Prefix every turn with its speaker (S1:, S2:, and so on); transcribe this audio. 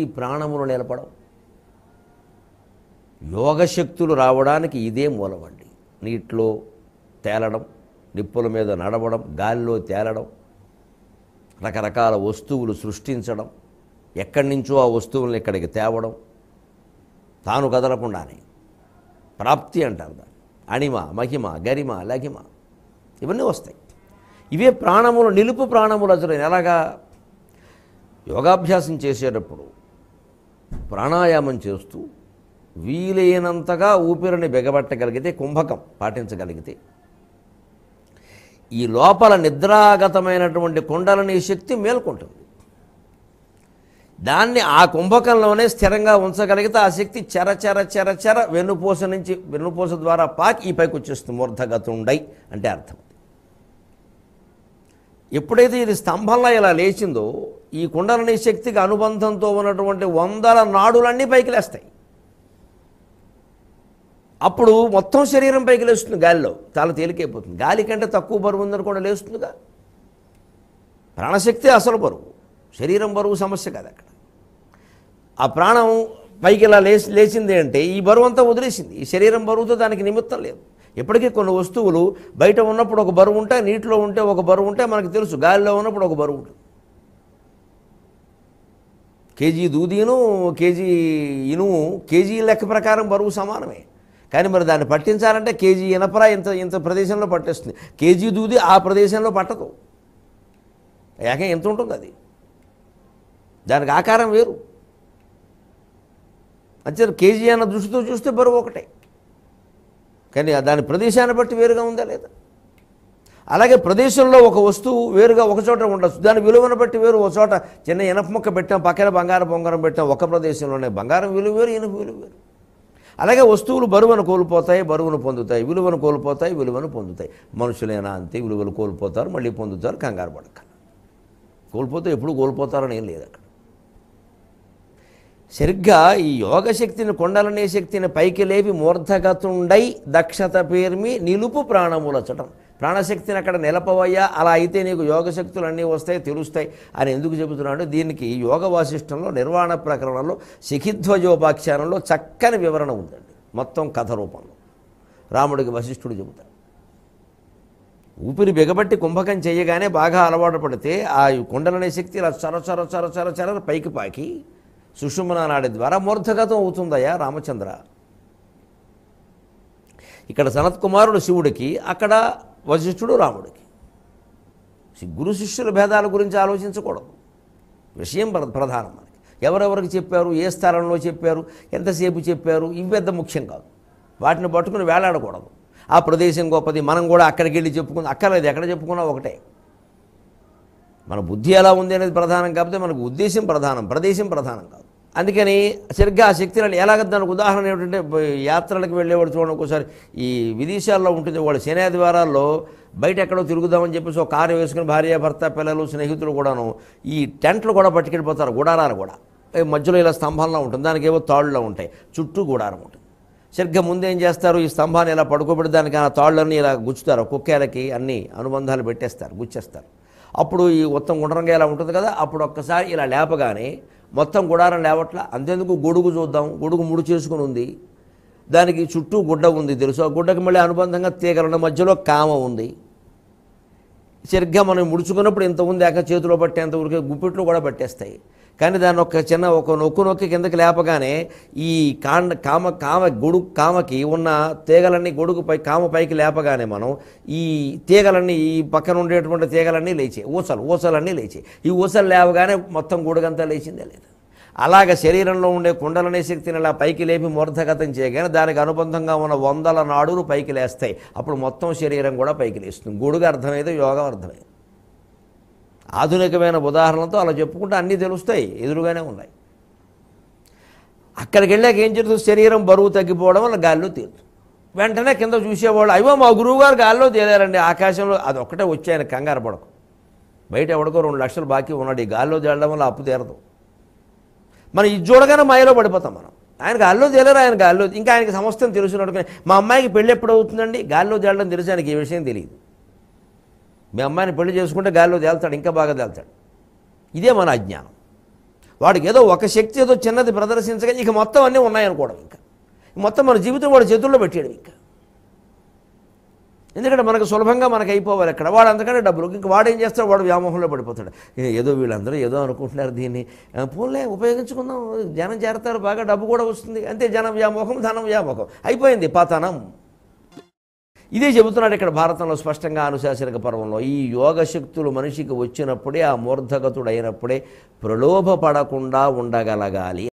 S1: ప్రతి ప్రాణములు నిలపడం యోగశక్తులు రావడానికి ఇదే మూలమండి నీటిలో తేలడం నిప్పుల మీద నడవడం గాలిలో తేలడం రకరకాల వస్తువులు సృష్టించడం ఎక్కడి నుంచో ఆ వస్తువులను ఇక్కడికి తేవడం తాను కదలకుండానే ప్రాప్తి అంటారు దాన్ని అణిమ మహిమ గరిమ లఘిమ ఇవన్నీ వస్తాయి ఇవే ప్రాణములు నిలుపు ప్రాణములు అసలు ఎలాగా యోగాభ్యాసం చేసేటప్పుడు ప్రాణాయామం చేస్తూ వీలైనంతగా ఊపిరిని బిగబట్టగలిగితే కుంభకం పాటించగలిగితే ఈ లోపల నిద్రాగతమైనటువంటి కుండలని శక్తి మేల్కొంటుంది దాన్ని ఆ కుంభకంలోనే స్థిరంగా ఉంచగలిగితే ఆ శక్తి చెర చెరచెర చెర చెర వెన్నుపూస నుంచి వెన్నుపూస ద్వారా పాకి ఈ పైకి వచ్చేస్తుంది మూర్ధగతుండై అంటే అర్థం ఎప్పుడైతే ఇది స్తంభంలో ఇలా లేచిందో ఈ కుండలని శక్తికి అనుబంధంతో ఉన్నటువంటి వందల నాడులన్నీ పైకి లేస్తాయి అప్పుడు మొత్తం శరీరం పైకి లేస్తుంది గాలిలో చాలా తేలికైపోతుంది గాలి కంటే తక్కువ బరువు ఉందని కూడా లేస్తుందిగా ప్రాణశక్తి అసలు బరువు శరీరం బరువు సమస్య కాదు అక్కడ ఆ ప్రాణం పైకి ఇలా లేచి లేచింది అంటే ఈ బరువు అంతా వదిలేసింది ఈ శరీరం బరువుతో దానికి నిమిత్తం లేదు ఇప్పటికీ కొన్ని వస్తువులు బయట ఉన్నప్పుడు ఒక బరువు ఉంటే నీటిలో ఉంటే ఒక బరువు ఉంటే మనకు తెలుసు గాలిలో ఉన్నప్పుడు ఒక బరువు ఉంటుంది కేజీ దూదీను కేజీ ఇనుము కేజీ లెక్క ప్రకారం బరువు సమానమే కానీ మరి దాన్ని పట్టించాలంటే కేజీ ఇనపరా ఇంత ఇంత ప్రదేశంలో పట్టేస్తుంది కేజీ దూది ఆ ప్రదేశంలో పట్టదు ఏక ఎంత ఉంటుంది అది దానికి ఆకారం వేరు అంతే కేజీ అన్న దృష్టితో చూస్తే బరువు ఒకటే కానీ దాని ప్రదేశాన్ని బట్టి వేరుగా ఉందా లేదా అలాగే ప్రదేశంలో ఒక వస్తువు వేరుగా ఒక చోట ఉండొచ్చు దాని విలువను బట్టి వేరు ఒక చోట చిన్న ఇనప మొక్క పెట్టాం పక్కన బంగారం బొంగారం పెట్టాం ఒక ప్రదేశంలోనే బంగారం విలువ వేరు ఇనప విలువ వేరు అలాగే వస్తువులు బరువును కోల్పోతాయి బరువును పొందుతాయి విలువను కోల్పోతాయి విలువను పొందుతాయి మనుషులైనా అంతే విలువలు కోల్పోతారు మళ్ళీ పొందుతారు కంగారు పడక కోల్పోతే ఎప్పుడు కోల్పోతారని ఏం లేదు అక్కడ సరిగ్గా ఈ యోగ శక్తిని కొండలనే శక్తిని పైకి లేపి మూర్ధగతుండై దక్షత పేర్మి నిలుపు ప్రాణములచటం ప్రాణశక్తిని అక్కడ నిలపవయ్యా అలా అయితే నీకు యోగశక్తులు అన్నీ వస్తాయి తెలుస్తాయి అని ఎందుకు చెబుతున్నాడు దీనికి యోగ వాసిష్టంలో నిర్వాణ ప్రకరణలో శిఖిధ్వజోపాఖ్యానంలో చక్కని వివరణ ఉందండి మొత్తం కథ రూపంలో రాముడికి వశిష్ఠుడు చెబుతాడు ఊపిరి బిగబట్టి కుంభకం చేయగానే బాగా అలవాటు పడితే ఆ కుండలనే శక్తి ఇలా చర చర చర చర చర పైకి పాకి సుషుమన నాడి ద్వారా మూర్ధగతం అవుతుందయ్యా రామచంద్ర ఇక్కడ సనత్కుమారుడు శివుడికి అక్కడ వశిష్ఠుడు రాముడికి గురు శిష్యుల భేదాల గురించి ఆలోచించకూడదు విషయం ప్రధానం మనకి ఎవరెవరికి చెప్పారు ఏ స్థలంలో చెప్పారు ఎంతసేపు చెప్పారు ఇవి పెద్ద ముఖ్యం కాదు వాటిని పట్టుకుని వేలాడకూడదు ఆ ప్రదేశం గొప్పది మనం కూడా అక్కడికి వెళ్ళి చెప్పుకుని అక్కర్లేదు ఎక్కడ చెప్పుకున్నా ఒకటే మన బుద్ధి ఎలా ఉంది అనేది ప్రధానం కాకపోతే మనకు ఉద్దేశం ప్రధానం ప్రదేశం ప్రధానం కాదు అందుకని సరిగ్గా ఆ శక్తిని ఎలాగ దానికి ఉదాహరణ ఏమిటంటే యాత్రలకు వెళ్ళేవాడు చూడండి ఒక్కోసారి ఈ విదేశాల్లో ఉంటుంది వాళ్ళు శనాదివారాల్లో బయట ఎక్కడో తిరుగుదామని చెప్పేసి ఒక కారు వేసుకుని భార్య భర్త పిల్లలు స్నేహితులు కూడాను ఈ టెంట్లు కూడా పట్టుకెళ్ళిపోతారు గుడారాలు కూడా మధ్యలో ఇలా స్తంభంలో ఉంటుంది దానికి ఏవో తాళ్ళలో ఉంటాయి చుట్టూ గుడారం ఉంటుంది సరిగ్గా ముందేం చేస్తారు ఈ స్తంభాన్ని ఇలా పడుకోబెట్టి దానికి ఆ తాళ్ళని ఇలా గుచ్చుతారు కుక్కేలకి అన్ని అనుబంధాలు పెట్టేస్తారు గుచ్చేస్తారు అప్పుడు ఈ ఉత్తం గుండ్రంగా ఇలా ఉంటుంది కదా అప్పుడు ఒక్కసారి ఇలా లేపగానే మొత్తం గుడారం లేవట్ల అంతేందుకు గొడుగు చూద్దాం గొడుగు ముడి చేసుకుని ఉంది దానికి చుట్టూ గుడ్డ ఉంది తెలుసు ఆ గుడ్డకు మళ్ళీ అనుబంధంగా తీగల మధ్యలో కామ ఉంది సరిగ్గా మనం ముడుచుకున్నప్పుడు ఇంత ఉంది ఏక చేతిలో పట్టేంత ఊరికే గుప్పిట్లో కూడా పట్టేస్తాయి కానీ దాని ఒక చిన్న ఒక నొక్కు నొక్కి కిందకి లేపగానే ఈ కాండ కామ కామ గొడుగు కామకి ఉన్న తీగలన్నీ గొడుగు పై కామ పైకి లేపగానే మనం ఈ తీగలన్నీ ఈ పక్కన ఉండేటువంటి తీగలన్నీ లేచి ఊసలు ఊసలన్నీ లేచి ఈ ఊసలు లేవగానే మొత్తం గొడుగంతా లేచిందే లేదు అలాగ శరీరంలో ఉండే కుండలనే శక్తిని అలా పైకి లేపి మూర్ధగతం చేయగానే దానికి అనుబంధంగా ఉన్న వందల నాడులు పైకి లేస్తాయి అప్పుడు మొత్తం శరీరం కూడా పైకి లేస్తుంది గొడుగు అర్థమైతే యోగం అర్థమైంది ఆధునికమైన ఉదాహరణలతో అలా చెప్పుకుంటే అన్నీ తెలుస్తాయి ఎదురుగానే ఉన్నాయి అక్కడికి వెళ్ళాక ఏం జరుగుతుంది శరీరం బరువు తగ్గిపోవడం వల్ల గాల్లో తీరు వెంటనే కింద చూసేవాళ్ళు అయ్యో మా గురువు గారు గాల్లో తేలారండి ఆకాశంలో అది ఒక్కటే వచ్చాయని కంగారు పడకు బయట ఎవడకో రెండు లక్షలు బాకీ ఉన్నాడు ఈ గాల్లో తేలడం వల్ల అప్పు తీరదు మనం ఇది చూడగానే మాయలో పడిపోతాం మనం ఆయన గాల్లో తేలరు ఆయన గాల్లో ఇంకా ఆయనకి తెలుసు తెలుసున్నట్టు మా అమ్మాయికి పెళ్ళి ఎప్పుడు అవుతుందండి గాల్లో తేలడం తెలుసు ఆయనకి ఈ విషయం తెలియదు మీ అమ్మాయిని పెళ్లి చేసుకుంటే గాలిలో తేల్తాడు ఇంకా బాగా తేల్తాడు ఇదే మన అజ్ఞానం వాడికి ఏదో ఒక శక్తి ఏదో చిన్నది ప్రదర్శించగా ఇక మొత్తం అన్నీ ఉన్నాయనుకోవడం ఇంకా మొత్తం మన జీవితం వాడు చేతుల్లో పెట్టాడు ఇంకా ఎందుకంటే మనకు సులభంగా మనకు అయిపోవాలి ఇక్కడ వాడు అంతకంటే డబ్బులు ఇంకా వాడు ఏం చేస్తాడు వాడు వ్యామోహంలో పడిపోతాడు ఏదో వీళ్ళందరూ ఏదో అనుకుంటున్నారు దీన్ని పూలే ఉపయోగించుకుందాం జనం చేరతారు బాగా డబ్బు కూడా వస్తుంది అంతే జనం వ్యామోహం ధనం వ్యామోహం అయిపోయింది పాతనం ఇదే చెబుతున్నాడు ఇక్కడ భారతంలో స్పష్టంగా అనుశాసనిక పర్వంలో ఈ యోగశక్తులు మనిషికి వచ్చినప్పుడే ఆ మూర్ధగతుడైనప్పుడే ప్రలోభపడకుండా ఉండగలగాలి